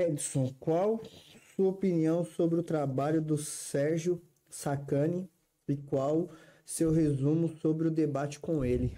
Edson, qual sua opinião sobre o trabalho do Sérgio Sacani e qual seu resumo sobre o debate com ele?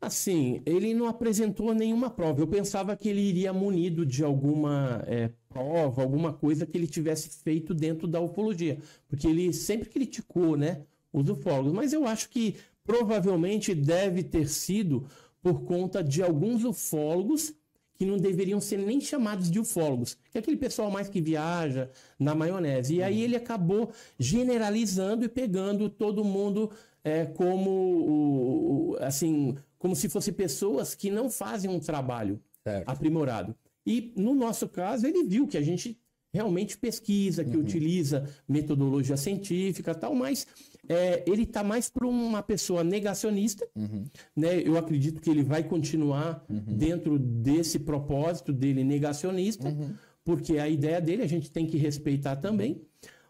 Assim, ele não apresentou nenhuma prova. Eu pensava que ele iria munido de alguma é, prova, alguma coisa que ele tivesse feito dentro da ufologia, porque ele sempre criticou, né, os ufólogos. Mas eu acho que provavelmente deve ter sido por conta de alguns ufólogos que não deveriam ser nem chamados de ufólogos, que é aquele pessoal mais que viaja na maionese. E aí uhum. ele acabou generalizando e pegando todo mundo é, como assim, como se fossem pessoas que não fazem um trabalho certo. aprimorado. E no nosso caso, ele viu que a gente realmente pesquisa, que uhum. utiliza metodologia científica tal, mas é, ele está mais para uma pessoa negacionista, uhum. né? Eu acredito que ele vai continuar uhum. dentro desse propósito dele negacionista, uhum. porque a ideia dele a gente tem que respeitar também,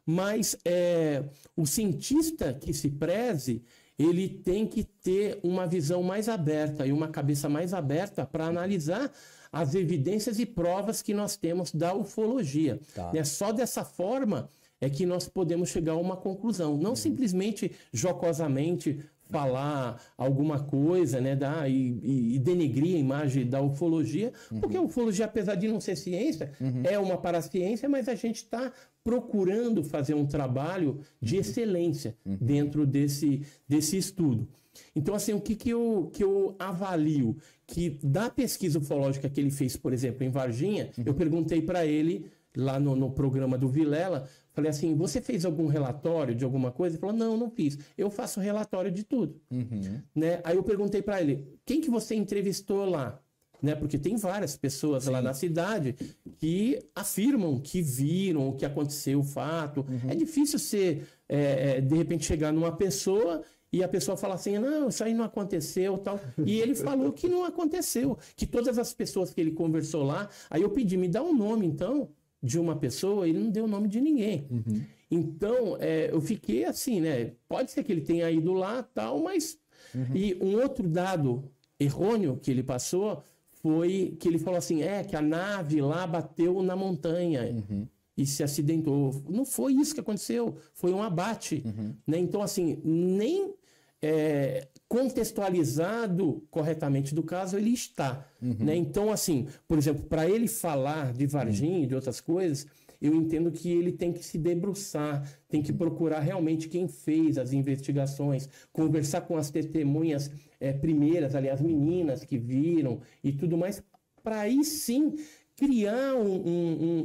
mas é, o cientista que se preze, ele tem que ter uma visão mais aberta e uma cabeça mais aberta para analisar as evidências e provas que nós temos da ufologia. Tá. Né? Só dessa forma é que nós podemos chegar a uma conclusão. Não uhum. simplesmente jocosamente falar alguma coisa, né, da, e, e, denegrir a imagem da ufologia, uhum. porque a ufologia, apesar de não ser ciência, uhum. é uma paraciência, mas a gente está procurando fazer um trabalho de uhum. excelência uhum. dentro desse, desse estudo. Então, assim, o que, que, eu, que eu avalio? Que da pesquisa ufológica que ele fez, por exemplo, em Varginha, uhum. eu perguntei para ele, lá no, no, programa do Vilela, falei assim: você fez algum relatório de alguma coisa? Ele falou: não, não fiz. Eu faço relatório de tudo. Uhum. Né? Aí eu perguntei para ele: quem que você entrevistou lá? né? Porque tem várias pessoas Sim. lá na cidade que afirmam que viram o que aconteceu, o fato. Uhum. É difícil você, é, é, de repente, chegar numa pessoa e a pessoa fala assim, não, isso aí não aconteceu, tal. E ele falou que não aconteceu, que todas as pessoas que ele conversou lá, aí eu pedi, me dá um nome então de uma pessoa, ele não deu o nome de ninguém. Uhum. Então, é, eu fiquei assim, né? Pode ser que ele tenha ido lá, tal, mas uhum. e um outro dado errôneo que ele passou foi que ele falou assim: é, que a nave lá bateu na montanha. Uhum. E se acidentou. Não foi isso que aconteceu, foi um abate. Uhum. Né? Então, assim, nem é, contextualizado corretamente do caso, ele está. Uhum. Né? Então, assim, por exemplo, para ele falar de Varginha e de outras coisas, eu entendo que ele tem que se debruçar, tem que procurar realmente quem fez as investigações, conversar com as testemunhas é, primeiras, aliás, meninas que viram e tudo mais, para aí sim criar um,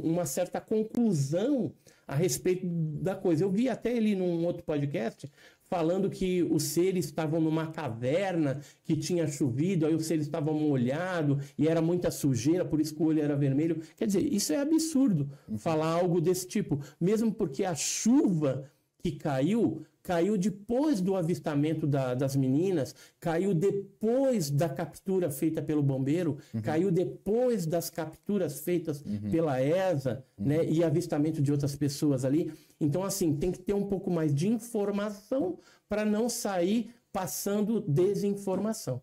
um, uma certa conclusão a respeito da coisa. Eu vi até ele num outro podcast falando que os seres estavam numa caverna que tinha chovido, aí os seres estavam molhados e era muita sujeira, por isso que o olho era vermelho. Quer dizer, isso é absurdo uhum. falar algo desse tipo, mesmo porque a chuva que caiu caiu depois do avistamento da, das meninas, caiu depois da captura feita pelo bombeiro, uhum. caiu depois das capturas feitas uhum. pela ESA, uhum. né, e avistamento de outras pessoas ali. Então, assim, tem que ter um pouco mais de informação para não sair passando desinformação.